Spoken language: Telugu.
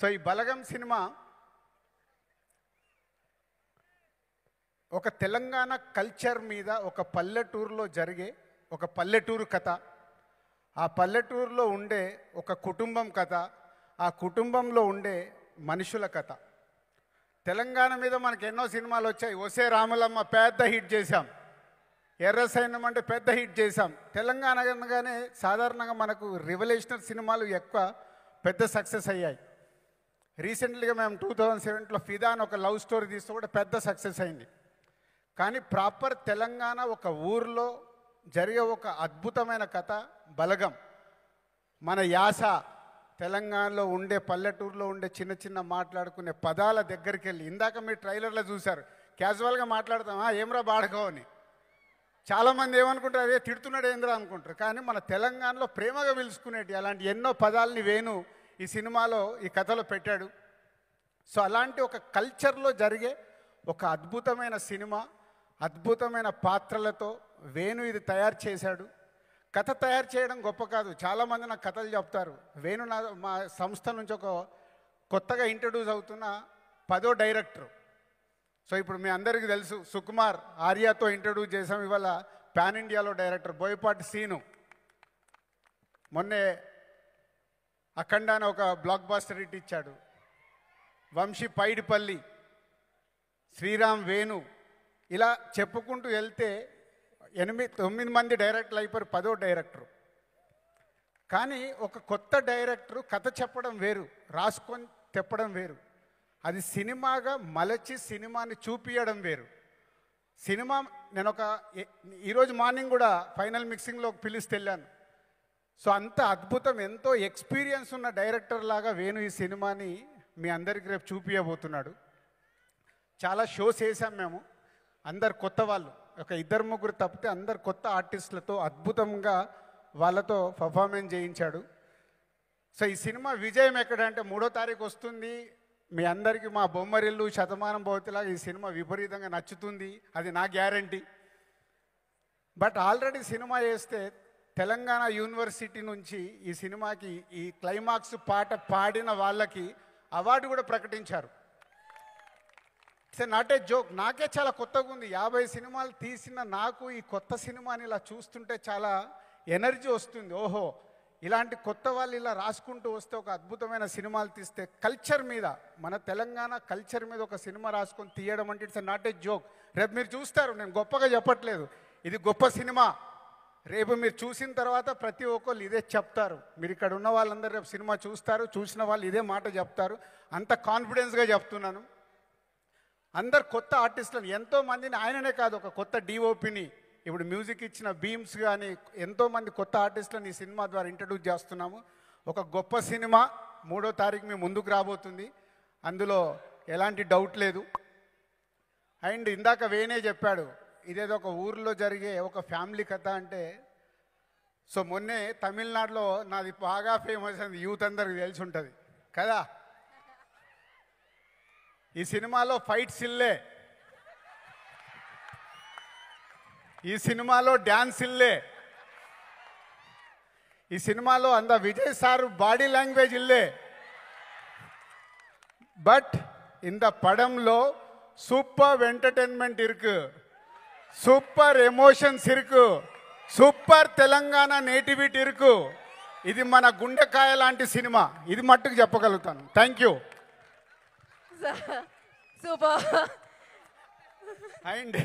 సో ఈ బలగం సినిమా ఒక తెలంగాణ కల్చర్ మీద ఒక పల్లెటూరులో జరిగే ఒక పల్లెటూరు కథ ఆ పల్లెటూరులో ఉండే ఒక కుటుంబం కథ ఆ కుటుంబంలో ఉండే మనుషుల కథ తెలంగాణ మీద మనకు ఎన్నో సినిమాలు వచ్చాయి ఒసే రాములమ్మ పెద్ద హిట్ చేశాం ఎర్ర సైన్యం అంటే పెద్ద హిట్ చేశాం తెలంగాణ అనగానే సాధారణంగా మనకు రివల్యూషనర్ సినిమాలు ఎక్కువ పెద్ద సక్సెస్ అయ్యాయి రీసెంట్లీగా మేము టూ థౌజండ్ సెవెన్లో ఫిదా అని ఒక లవ్ స్టోరీ తీస్తే కూడా పెద్ద సక్సెస్ అయింది కానీ ప్రాపర్ తెలంగాణ ఒక ఊర్లో జరిగే ఒక అద్భుతమైన కథ బలగం మన యాస తెలంగాణలో ఉండే పల్లెటూరులో ఉండే చిన్న చిన్న మాట్లాడుకునే పదాల దగ్గరికి వెళ్ళి ఇందాక మీరు ట్రైలర్లో చూశారు క్యాజువల్గా మాట్లాడతామా ఏమరా బాడకో అని చాలామంది ఏమనుకుంటారు అదే తిడుతున్నాడు ఏంద్రా అనుకుంటారు కానీ మన తెలంగాణలో ప్రేమగా పిలుచుకునేటి అలాంటి ఎన్నో పదాలని వేణు ఈ సినిమాలో ఈ కథలో పెట్టాడు సో అలాంటి ఒక కల్చర్లో జరిగే ఒక అద్భుతమైన సినిమా అద్భుతమైన పాత్రలతో వేణు ఇది తయారు చేశాడు కథ తయారు చేయడం గొప్ప కాదు చాలామంది నాకు కథలు చెప్తారు వేణు నా మా సంస్థ నుంచి ఒక కొత్తగా ఇంట్రడ్యూస్ అవుతున్న పదో డైరెక్టర్ సో ఇప్పుడు మీ అందరికీ తెలుసు సుకుమార్ ఆర్యాతో ఇంట్రడ్యూస్ చేసాం ఇవాళ పాన్ ఇండియాలో డైరెక్టర్ బోయపాటి సీను మొన్నే అఖండాన ఒక బ్లాక్ బాస్టర్ హిట్ ఇచ్చాడు వంశీ పైడిపల్లి శ్రీరామ్ వేణు ఇలా చెప్పుకుంటూ వెళ్తే ఎనిమిది తొమ్మిది మంది డైరెక్టర్లు అయిపోయారు పదో డైరెక్టరు కానీ ఒక కొత్త డైరెక్టరు కథ చెప్పడం వేరు రాసుకొని తెప్పడం వేరు అది సినిమాగా మలచి సినిమాని చూపించడం వేరు సినిమా నేను ఒక ఈరోజు మార్నింగ్ కూడా ఫైనల్ మిక్సింగ్లో పిలిస్తే వెళ్ళాను సో అంత అద్భుతం ఎంతో ఎక్స్పీరియన్స్ ఉన్న డైరెక్టర్ లాగా వేణు ఈ సినిమాని మీ అందరికీ రేపు చూపించబోతున్నాడు చాలా షోస్ వేసాం మేము అందరు కొత్త వాళ్ళు ఒక ఇద్దరు ముగ్గురు తప్పితే అందరు కొత్త ఆర్టిస్టులతో అద్భుతంగా వాళ్ళతో పర్ఫార్మెన్స్ చేయించాడు సో ఈ సినిమా విజయం ఎక్కడంటే మూడో తారీఖు వస్తుంది మీ అందరికీ మా బొమ్మరిల్లు శతమానం భవతిలాగా ఈ సినిమా విపరీతంగా నచ్చుతుంది అది నా గ్యారంటీ బట్ ఆల్రెడీ సినిమా చేస్తే తెలంగాణ యూనివర్సిటీ నుంచి ఈ సినిమాకి ఈ క్లైమాక్స్ పాట పాడిన వాళ్ళకి అవార్డు కూడా ప్రకటించారు ఇట్స్ నాట్ ఏ జోక్ నాకే చాలా కొత్తగా ఉంది యాభై సినిమాలు తీసిన నాకు ఈ కొత్త సినిమాని ఇలా చూస్తుంటే చాలా ఎనర్జీ వస్తుంది ఓహో ఇలాంటి కొత్త వాళ్ళు ఇలా రాసుకుంటూ వస్తే ఒక అద్భుతమైన సినిమాలు తీస్తే కల్చర్ మీద మన తెలంగాణ కల్చర్ మీద ఒక సినిమా రాసుకొని తీయడం అంటే ఇట్స్ నాట్ ఏ జోక్ రేపు మీరు చూస్తారు నేను గొప్పగా చెప్పట్లేదు ఇది గొప్ప సినిమా రేపు మీరు చూసిన తర్వాత ప్రతి ఒక్కరు ఇదే చెప్తారు మీరు ఇక్కడ ఉన్న వాళ్ళందరూ రేపు సినిమా చూస్తారు చూసిన వాళ్ళు ఇదే మాట చెప్తారు అంత కాన్ఫిడెన్స్గా చెప్తున్నాను అందరు కొత్త ఆర్టిస్టులను ఎంతో మందిని ఆయననే కాదు ఒక కొత్త డిఓపిని ఇప్పుడు మ్యూజిక్ ఇచ్చిన బీమ్స్ కానీ ఎంతోమంది కొత్త ఆర్టిస్టులను ఈ సినిమా ద్వారా ఇంట్రడ్యూస్ చేస్తున్నాము ఒక గొప్ప సినిమా మూడో తారీఖు మీ ముందుకు రాబోతుంది అందులో ఎలాంటి డౌట్ లేదు అండ్ ఇందాక వేనే చెప్పాడు ఇదేదో ఒక ఊర్లో జరిగే ఒక ఫ్యామిలీ కథ అంటే సో మొన్నే తమిళనాడులో నాది బాగా ఫేమస్ అయింది యూత్ అందరికి తెలిసి ఉంటుంది కదా ఈ సినిమాలో ఫైట్ సిల్లే ఈ సినిమాలో డ్యాన్స్ ఇల్లే ఈ సినిమాలో అంద విజయ్ సార్ బాడీ లాంగ్వేజ్ ఇల్లే బట్ ఇంత పడంలో సూపర్ ఎంటర్టైన్మెంట్ இருக்குது సూపర్ ఎమోషన్స్ ఇరుకు సూపర్ తెలంగాణ నేటివిటీ ఇరుకు ఇది మన గుండెకాయ లాంటి సినిమా ఇది మట్టుకు చెప్పగలుగుతాను థ్యాంక్ యూ సూపర్ అండ్